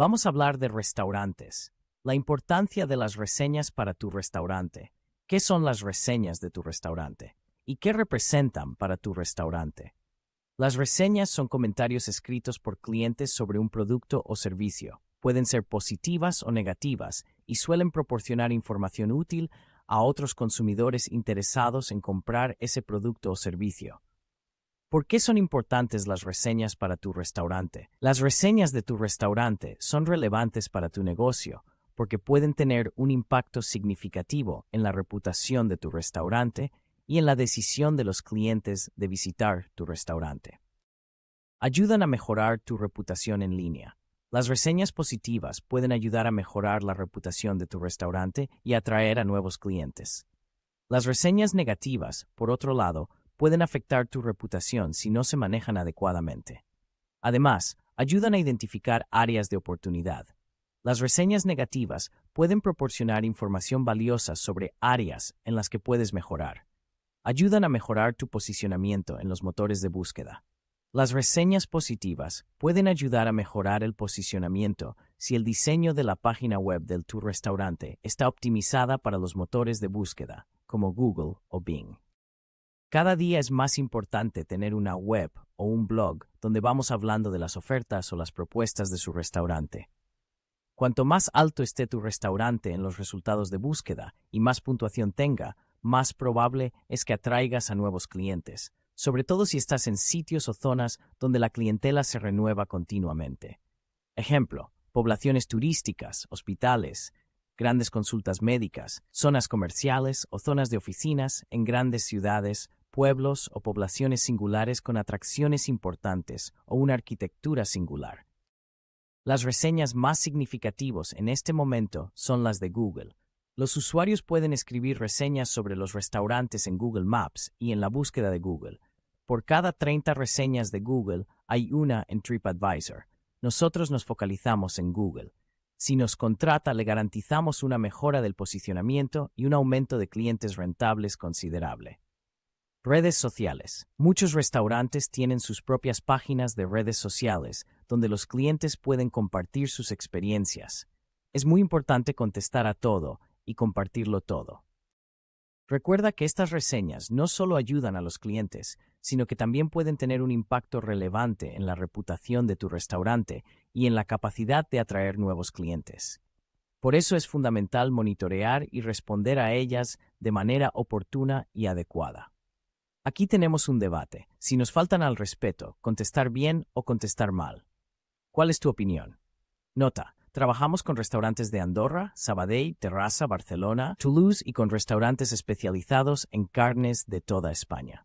Vamos a hablar de restaurantes. La importancia de las reseñas para tu restaurante. ¿Qué son las reseñas de tu restaurante? ¿Y qué representan para tu restaurante? Las reseñas son comentarios escritos por clientes sobre un producto o servicio. Pueden ser positivas o negativas y suelen proporcionar información útil a otros consumidores interesados en comprar ese producto o servicio. ¿Por qué son importantes las reseñas para tu restaurante? Las reseñas de tu restaurante son relevantes para tu negocio porque pueden tener un impacto significativo en la reputación de tu restaurante y en la decisión de los clientes de visitar tu restaurante. Ayudan a mejorar tu reputación en línea. Las reseñas positivas pueden ayudar a mejorar la reputación de tu restaurante y atraer a nuevos clientes. Las reseñas negativas, por otro lado, pueden afectar tu reputación si no se manejan adecuadamente. Además, ayudan a identificar áreas de oportunidad. Las reseñas negativas pueden proporcionar información valiosa sobre áreas en las que puedes mejorar. Ayudan a mejorar tu posicionamiento en los motores de búsqueda. Las reseñas positivas pueden ayudar a mejorar el posicionamiento si el diseño de la página web del tu restaurante está optimizada para los motores de búsqueda, como Google o Bing. Cada día es más importante tener una web o un blog donde vamos hablando de las ofertas o las propuestas de su restaurante. Cuanto más alto esté tu restaurante en los resultados de búsqueda y más puntuación tenga, más probable es que atraigas a nuevos clientes, sobre todo si estás en sitios o zonas donde la clientela se renueva continuamente. Ejemplo, poblaciones turísticas, hospitales, grandes consultas médicas, zonas comerciales o zonas de oficinas en grandes ciudades pueblos o poblaciones singulares con atracciones importantes o una arquitectura singular. Las reseñas más significativas en este momento son las de Google. Los usuarios pueden escribir reseñas sobre los restaurantes en Google Maps y en la búsqueda de Google. Por cada 30 reseñas de Google hay una en TripAdvisor. Nosotros nos focalizamos en Google. Si nos contrata, le garantizamos una mejora del posicionamiento y un aumento de clientes rentables considerable. Redes sociales. Muchos restaurantes tienen sus propias páginas de redes sociales, donde los clientes pueden compartir sus experiencias. Es muy importante contestar a todo y compartirlo todo. Recuerda que estas reseñas no solo ayudan a los clientes, sino que también pueden tener un impacto relevante en la reputación de tu restaurante y en la capacidad de atraer nuevos clientes. Por eso es fundamental monitorear y responder a ellas de manera oportuna y adecuada. Aquí tenemos un debate, si nos faltan al respeto, contestar bien o contestar mal. ¿Cuál es tu opinión? Nota, trabajamos con restaurantes de Andorra, Sabadell, Terraza, Barcelona, Toulouse y con restaurantes especializados en carnes de toda España.